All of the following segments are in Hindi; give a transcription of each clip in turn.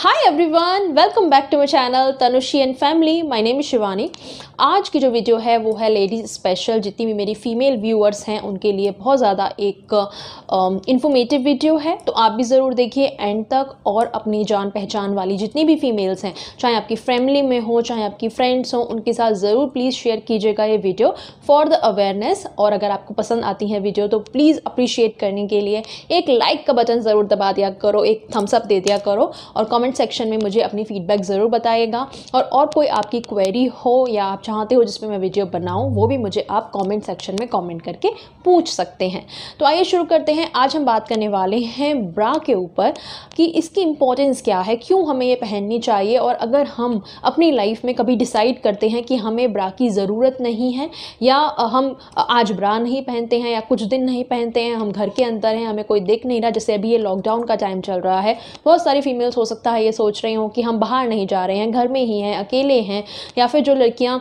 high everyone welcome back to my channel Tanushi and family my name Shivani आज की जो वीडियो है वो है लेडीज़ स्पेशल जितनी भी मेरी फीमेल व्यूअर्स हैं उनके लिए बहुत ज़्यादा एक इन्फॉर्मेटिव um, वीडियो है तो आप भी ज़रूर देखिए एंड तक और अपनी जान पहचान वाली जितनी भी फीमेल्स हैं चाहे आपकी फैमिली में हो चाहे आपकी फ्रेंड्स हों उनके साथ ज़रूर प्लीज़ शेयर कीजिएगा ये वीडियो फॉर द अवेयरनेस और अगर आपको पसंद आती है वीडियो तो प्लीज़ अप्रिशिएट करने के लिए एक लाइक का बटन ज़रूर दबा दिया करो एक थम्सअप दे दिया करो और कॉमेंट कमेंट सेक्शन में मुझे अपनी फ़ीडबैक ज़रूर बताएगा और और कोई आपकी क्वेरी हो या आप चाहते हो जिसमें मैं वीडियो बनाऊँ वो भी मुझे आप कॉमेंट सेक्शन में कॉमेंट करके पूछ सकते हैं तो आइए शुरू करते हैं आज हम बात करने वाले हैं ब्रा के ऊपर कि इसकी इम्पोर्टेंस क्या है क्यों हमें ये पहननी चाहिए और अगर हम अपनी लाइफ में कभी डिसाइड करते हैं कि हमें ब्रा की ज़रूरत नहीं है या हम आज ब्रा नहीं पहनते हैं या कुछ दिन नहीं पहनते हैं हम घर के अंदर हैं हमें कोई देख नहीं रहा जैसे अभी ये लॉकडाउन का टाइम चल रहा है बहुत सारी फीमेल्स हो सकता है ये सोच रही हूँ कि हम बाहर नहीं जा रहे हैं घर में ही हैं अकेले हैं या फिर जो लड़कियाँ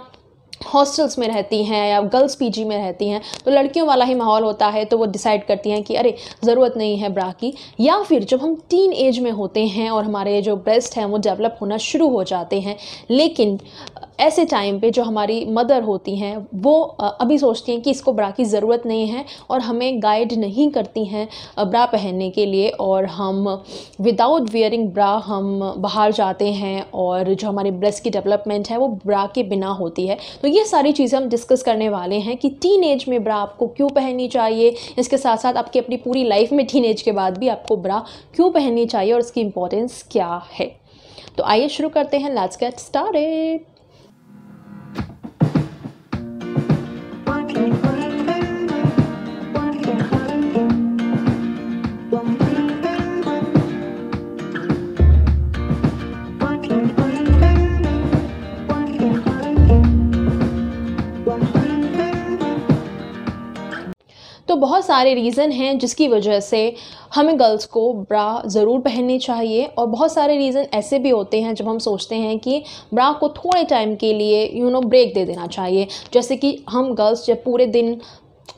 हॉस्टल्स में रहती हैं या गर्ल्स पीजी में रहती हैं तो लड़कियों वाला ही माहौल होता है तो वो डिसाइड करती हैं कि अरे ज़रूरत नहीं है ब्रा की या फिर जब हम टीन एज में होते हैं और हमारे जो ब्रेस्ट हैं वो डेवलप होना शुरू हो जाते हैं लेकिन ऐसे टाइम पे जो हमारी मदर होती हैं वो अभी सोचती हैं कि इसको ब्रा की ज़रूरत नहीं है और हमें गाइड नहीं करती हैं ब्रा पहनने के लिए और हम विदाउट वियरिंग ब्रा हम बाहर जाते हैं और जो हमारे ब्रेस्ट की डेवलपमेंट है वो ब्रा के बिना होती है तो ये सारी चीज़ें हम डिस्कस करने वाले हैं कि टीन एज में ब्रा आपको क्यों पहननी चाहिए इसके साथ साथ आपकी अपनी पूरी लाइफ में टीन एज के बाद भी आपको ब्रा क्यों पहननी चाहिए और इसकी इम्पोर्टेंस क्या है तो आइए शुरू करते हैं लेट्स गेट स्टार्टेड सारे रीज़न हैं जिसकी वजह से हमें गर्ल्स को ब्रा ज़रूर पहननी चाहिए और बहुत सारे रीज़न ऐसे भी होते हैं जब हम सोचते हैं कि ब्रा को थोड़े टाइम के लिए यू नो ब्रेक दे देना चाहिए जैसे कि हम गर्ल्स जब पूरे दिन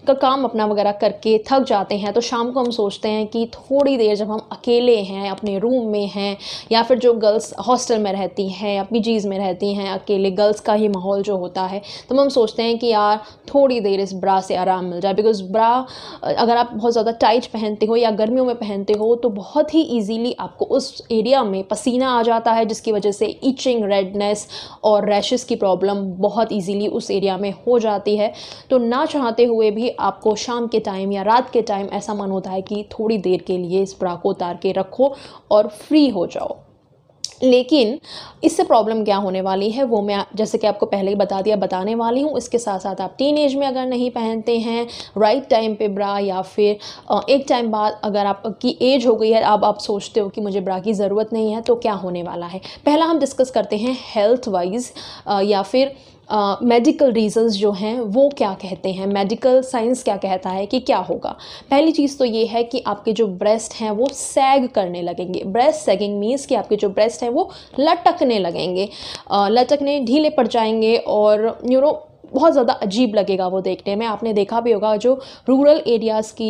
का काम अपना वगैरह करके थक जाते हैं तो शाम को हम सोचते हैं कि थोड़ी देर जब हम अकेले हैं अपने रूम में हैं या फिर जो गर्ल्स हॉस्टल में रहती हैं या जीज़ में रहती हैं अकेले गर्ल्स का ही माहौल जो होता है तो हम सोचते हैं कि यार थोड़ी देर इस ब्रा से आराम मिल जाए बिकॉज ब्रा अगर आप बहुत ज़्यादा टाइट पहनते हो या गर्मियों में पहनते हो तो बहुत ही ईजीली आपको उस एरिया में पसीना आ जाता है जिसकी वजह से इचिंग रेडनेस और रैशेस की प्रॉब्लम बहुत ईजीली उस एरिया में हो जाती है तो ना चाहते हुए भी आपको शाम के टाइम या रात के टाइम ऐसा मन होता है कि थोड़ी देर के लिए इस ब्रा को उतार के रखो और फ्री हो जाओ लेकिन इससे प्रॉब्लम क्या होने वाली है वो मैं जैसे कि आपको पहले ही बता दिया बताने वाली हूँ इसके साथ साथ आप टीन एज में अगर नहीं पहनते हैं राइट टाइम पे ब्रा या फिर एक टाइम बाद अगर आपकी एज हो गई है अब आप सोचते हो कि मुझे ब्रा की ज़रूरत नहीं है तो क्या होने वाला है पहला हम डिस्कस करते हैं हेल्थ वाइज या फिर मेडिकल रीज़न्स जो हैं वो क्या कहते हैं मेडिकल साइंस क्या कहता है कि क्या होगा पहली चीज़ तो ये है कि आपके जो ब्रेस्ट हैं वो सैग करने लगेंगे ब्रेस्ट सैगिंग मीन्स कि आपके जो ब्रेस्ट हैं वो लटकने लगेंगे लटकने ढीले पड़ जाएंगे और यू नो बहुत ज़्यादा अजीब लगेगा वो देखने में आपने देखा भी होगा जो रूरल एरियाज़ की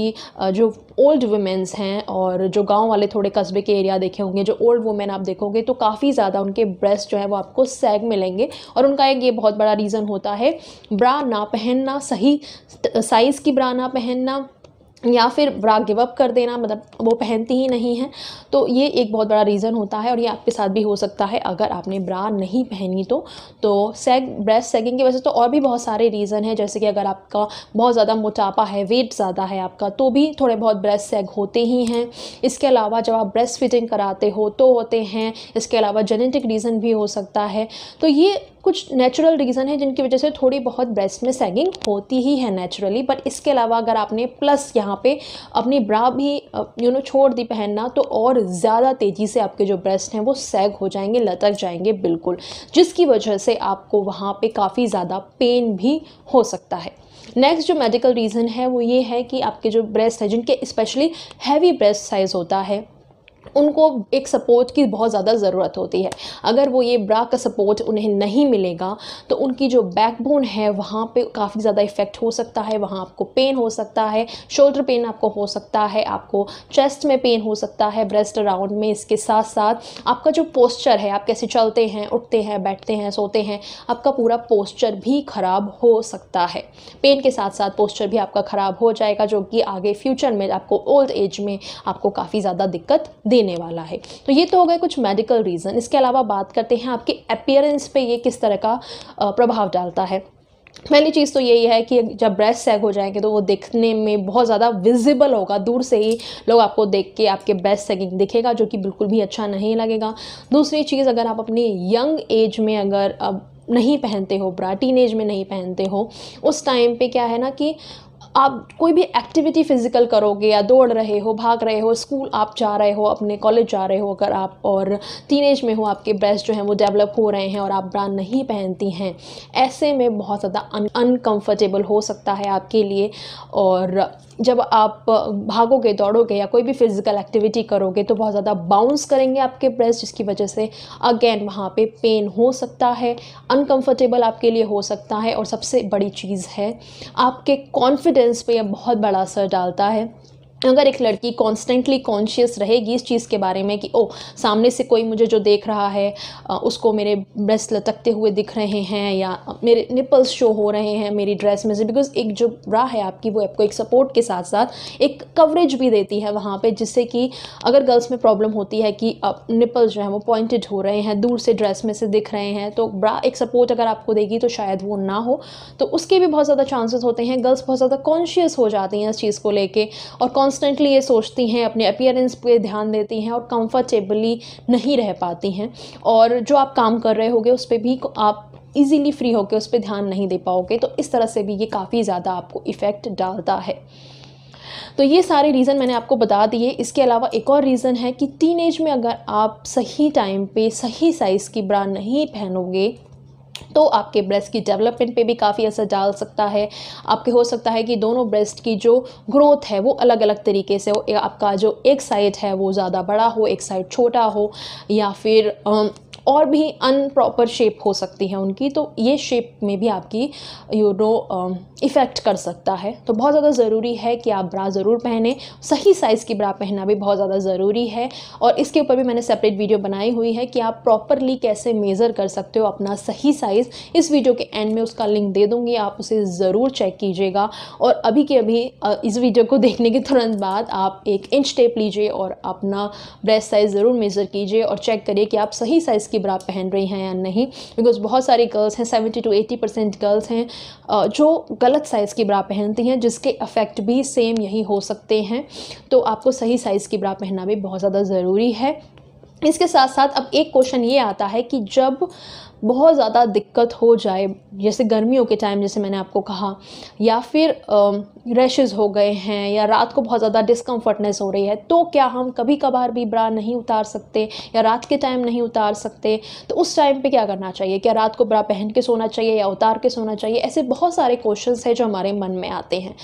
जो ओल्ड वुमेंस हैं और जो गांव वाले थोड़े कस्बे के एरिया देखे होंगे जो ओल्ड वुमेन आप देखोगे तो काफ़ी ज़्यादा उनके ब्रेस्ट जो है वो आपको सैग मिलेंगे और उनका एक ये बहुत बड़ा रीज़न होता है ब्रा ना पहनना सही साइज़ की ब्रा ना पहनना या फिर ब्रा गिव अप कर देना मतलब वो पहनती ही नहीं है तो ये एक बहुत बड़ा रीज़न होता है और ये आपके साथ भी हो सकता है अगर आपने ब्रा नहीं पहनी तो तो सेग ब्रेस्ट सेगिंग की वजह से तो और भी बहुत सारे रीज़न हैं जैसे कि अगर आपका बहुत ज़्यादा मोटापा है वेट ज़्यादा है आपका तो भी थोड़े बहुत ब्रेस्ट सेग होते ही हैं इसके अलावा जब आप ब्रेस्ट फिटिंग कराते हो तो होते हैं इसके अलावा जेनेटिक रीज़न भी हो सकता है तो ये कुछ नेचुरल रीज़न है जिनकी वजह से थोड़ी बहुत ब्रेस्ट में सैगिंग होती ही है नेचुरली बट इसके अलावा अगर आपने प्लस यहाँ पे अपनी ब्रा भी यू नो छोड़ दी पहनना तो और ज़्यादा तेज़ी से आपके जो ब्रेस्ट हैं वो सैग हो जाएंगे लतक जाएंगे बिल्कुल जिसकी वजह से आपको वहाँ पर काफ़ी ज़्यादा पेन भी हो सकता है नेक्स्ट जो मेडिकल रीज़न है वो ये है कि आपके जो ब्रेस्ट है जिनके स्पेशली हैवी ब्रेस्ट साइज़ होता है उनको एक सपोर्ट की बहुत ज़्यादा ज़रूरत होती है अगर वो ये ब्रा का सपोर्ट उन्हें नहीं मिलेगा तो उनकी जो बैकबोन है वहाँ पे काफ़ी ज़्यादा इफ़ेक्ट हो सकता है वहाँ आपको पेन हो सकता है शोल्डर पेन आपको हो सकता है आपको चेस्ट में पेन हो सकता है ब्रेस्ट अराउंड में इसके साथ साथ आपका जो पोस्चर है आप कैसे चलते हैं उठते हैं बैठते हैं सोते हैं आपका पूरा पोस्चर भी ख़राब हो सकता है पेन के साथ साथ पोस्चर भी आपका ख़राब हो जाएगा जो कि आगे फ्यूचर में आपको ओल्ड एज में आपको काफ़ी ज़्यादा दिक्कत दे देने वाला है तो ये तो हो गए कुछ मेडिकल रीज़न इसके अलावा बात करते हैं आपके अपियरेंस पे ये किस तरह का प्रभाव डालता है पहली चीज़ तो यही है कि जब ब्रेस्ट सैग हो जाएंगे तो वो देखने में बहुत ज़्यादा विजिबल होगा दूर से ही लोग आपको देख के आपके ब्रेस्ट सैगिंग दिखेगा जो कि बिल्कुल भी अच्छा नहीं लगेगा दूसरी चीज़ अगर आप अपनी यंग एज में अगर अब नहीं पहनते हो ब्रा टीन एज में नहीं पहनते हो उस टाइम पे क्या है ना कि आप कोई भी एक्टिविटी फिज़िकल करोगे या दौड़ रहे हो भाग रहे हो स्कूल आप जा रहे हो अपने कॉलेज जा रहे हो अगर आप और एज में हो आपके ब्रेस्ट जो हैं वो डेवलप हो रहे हैं और आप ब्रांड नहीं पहनती हैं ऐसे में बहुत ज़्यादा अनकम्फर्टेबल हो सकता है आपके लिए और जब आप भागोगे दौड़ोगे या कोई भी फिज़िकल एक्टिविटी करोगे तो बहुत ज़्यादा बाउंस करेंगे आपके ब्रेस्ट जिसकी वजह से अगेन वहाँ पे पेन हो सकता है अनकंफर्टेबल आपके लिए हो सकता है और सबसे बड़ी चीज़ है आपके कॉन्फिडेंस पे यह बहुत बड़ा असर डालता है अगर एक लड़की कॉन्स्टेंटली कॉन्शियस रहेगी इस चीज़ के बारे में कि ओ सामने से कोई मुझे जो देख रहा है उसको मेरे ब्रेस्ट लटकते हुए दिख रहे हैं या मेरे निपल्स शो हो रहे हैं मेरी ड्रेस में से बिकॉज एक जो ब्रा है आपकी वो आपको एक सपोर्ट के साथ साथ एक कवरेज भी देती है वहाँ पे जिससे कि अगर गर्ल्स में प्रॉब्लम होती है कि निपल्स जो है वो पॉइंटेड हो रहे हैं दूर से ड्रेस में से दिख रहे हैं तो ब्रा एक सपोर्ट अगर आपको देगी तो शायद वो ना हो तो उसके भी बहुत ज़्यादा चांसेस होते हैं गर्ल्स बहुत ज़्यादा कॉन्शियस हो जाती हैं इस चीज़ को लेकर और कॉन्स्टेंटली ये सोचती हैं अपने अपियरेंस पे ध्यान देती हैं और कंफर्टेबली नहीं रह पाती हैं और जो आप काम कर रहे होगे उस पर भी आप इजीली फ्री होकर उस पर ध्यान नहीं दे पाओगे तो इस तरह से भी ये काफ़ी ज़्यादा आपको इफ़ेक्ट डालता है तो ये सारे रीज़न मैंने आपको बता दिए इसके अलावा एक और रीज़न है कि टीनेज में अगर आप सही टाइम पे सही साइज़ की ब्रा नहीं पहनोगे तो आपके ब्रेस्ट की डेवलपमेंट पे भी काफ़ी असर डाल सकता है आपके हो सकता है कि दोनों ब्रेस्ट की जो ग्रोथ है वो अलग अलग तरीके से हो आपका जो एक साइड है वो ज़्यादा बड़ा हो एक साइड छोटा हो या फिर और भी अनप्रॉपर शेप हो सकती है उनकी तो ये शेप में भी आपकी यू नो इफ़ेक्ट कर सकता है तो बहुत ज़्यादा ज़रूरी है कि आप ब्रा ज़रूर पहने सही साइज़ की ब्रा पहनना भी बहुत ज़्यादा ज़रूरी है और इसके ऊपर भी मैंने सेपरेट वीडियो बनाई हुई है कि आप प्रॉपरली कैसे मेज़र कर सकते हो अपना सही साइज़ इस वीडियो के एंड में उसका लिंक दे दूँगी आप उसे ज़रूर चेक कीजिएगा और अभी के अभी इस वीडियो को देखने के तुरंत बाद आप एक इंच टेप लीजिए और अपना ब्रेस्ट साइज़ ज़रूर मेज़र कीजिए और चेक करिए कि आप सही साइज़ की की ब्रा पहन रही हैं या नहीं बिकॉज बहुत सारी गर्ल्स हैं seventy two eighty percent girls हैं जो गलत साइज़ की ब्रा पहनती हैं जिसके अफेक्ट भी सेम यही हो सकते हैं तो आपको सही साइज़ की ब्रा पहनना भी बहुत ज़्यादा ज़रूरी है इसके साथ साथ अब एक क्वेश्चन ये आता है कि जब बहुत ज़्यादा दिक्कत हो जाए जैसे गर्मियों के टाइम जैसे मैंने आपको कहा या फिर रैशेज़ हो गए हैं या रात को बहुत ज़्यादा डिस्कम्फर्टनेस हो रही है तो क्या हम कभी कभार भी ब्रा नहीं उतार सकते या रात के टाइम नहीं उतार सकते तो उस टाइम पे क्या करना चाहिए क्या रात को ब्रा पहन के सोना चाहिए या उतार के सोना चाहिए ऐसे बहुत सारे क्वेश्चन हैं जो हमारे मन में आते हैं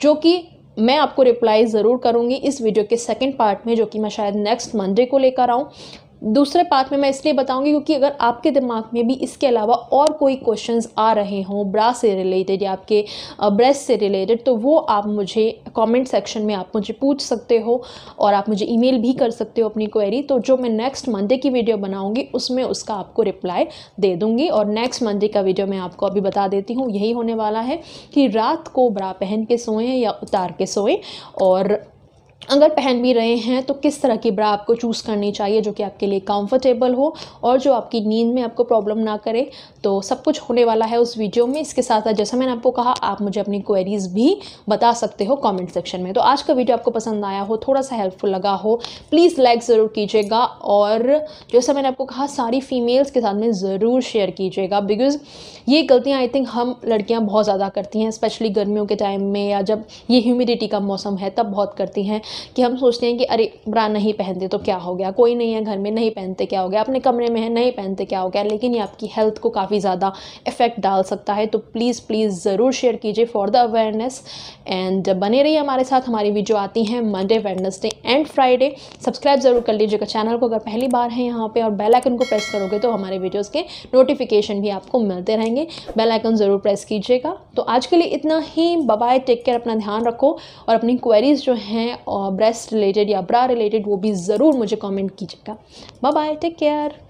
जो कि मैं आपको रिप्लाई ज़रूर करूँगी इस वीडियो के सेकेंड पार्ट में जो कि मैं शायद नेक्स्ट मंडे को लेकर आऊँ दूसरे पार्ट में मैं इसलिए बताऊंगी क्योंकि अगर आपके दिमाग में भी इसके अलावा और कोई क्वेश्चंस आ रहे हों ब्रा से रिलेटेड या आपके ब्रेस्ट से रिलेटेड तो वो आप मुझे कमेंट सेक्शन में आप मुझे पूछ सकते हो और आप मुझे ईमेल भी कर सकते हो अपनी क्वेरी तो जो मैं नेक्स्ट मंडे की वीडियो बनाऊँगी उसमें उसका आपको रिप्लाई दे दूँगी और नेक्स्ट मंडे का वीडियो मैं आपको अभी बता देती हूँ यही होने वाला है कि रात को ब्रा पहन के सोएँ या उतार के सोएँ और अगर पहन भी रहे हैं तो किस तरह की ब्रा आपको चूज़ करनी चाहिए जो कि आपके लिए कंफर्टेबल हो और जो आपकी नींद में आपको प्रॉब्लम ना करे तो सब कुछ होने वाला है उस वीडियो में इसके साथ साथ जैसा मैंने आपको कहा आप मुझे अपनी क्वेरीज़ भी बता सकते हो कमेंट सेक्शन में तो आज का वीडियो आपको पसंद आया हो थोड़ा सा हेल्पफुल लगा हो प्लीज़ लाइक ज़रूर कीजिएगा और जैसा मैंने आपको कहा सारी फीमेल्स के साथ में ज़रूर शेयर कीजिएगा बिकॉज़ ये गलतियाँ आई थिंक हम लड़कियाँ बहुत ज़्यादा करती हैं स्पेशली गर्मियों के टाइम में या जब ये ह्यूमिडिटी का मौसम है तब बहुत करती हैं कि हम सोचते हैं कि अरे ब्रा नहीं पहनते तो क्या हो गया कोई नहीं है घर में नहीं पहनते क्या हो गया अपने कमरे में है नहीं पहनते क्या हो गया लेकिन ये आपकी हेल्थ को काफ़ी ज़्यादा इफ़ेक्ट डाल सकता है तो प्लीज़ प्लीज़ ज़रूर शेयर कीजिए फॉर द अवेयरनेस एंड बने रहिए हमारे साथ हमारी वीडियो आती हैं Monday Wednesday and Friday subscribe ज़रूर कर लीजिएगा चैनल को अगर पहली बार है यहाँ पर और बेलाइकन को प्रेस करोगे तो हमारे वीडियोज़ के नोटिफिकेशन भी आपको मिलते रहेंगे बेलाइकन ज़रूर प्रेस कीजिएगा तो आज के लिए इतना ही बबाए टेक केयर अपना ध्यान रखो और अपनी क्वेरीज़ जो हैं और ब्रेस्ट रिलेटेड या ब्रा रिलेटेड वो भी ज़रूर मुझे कॉमेंट कीजिएगा बाय टेक केयर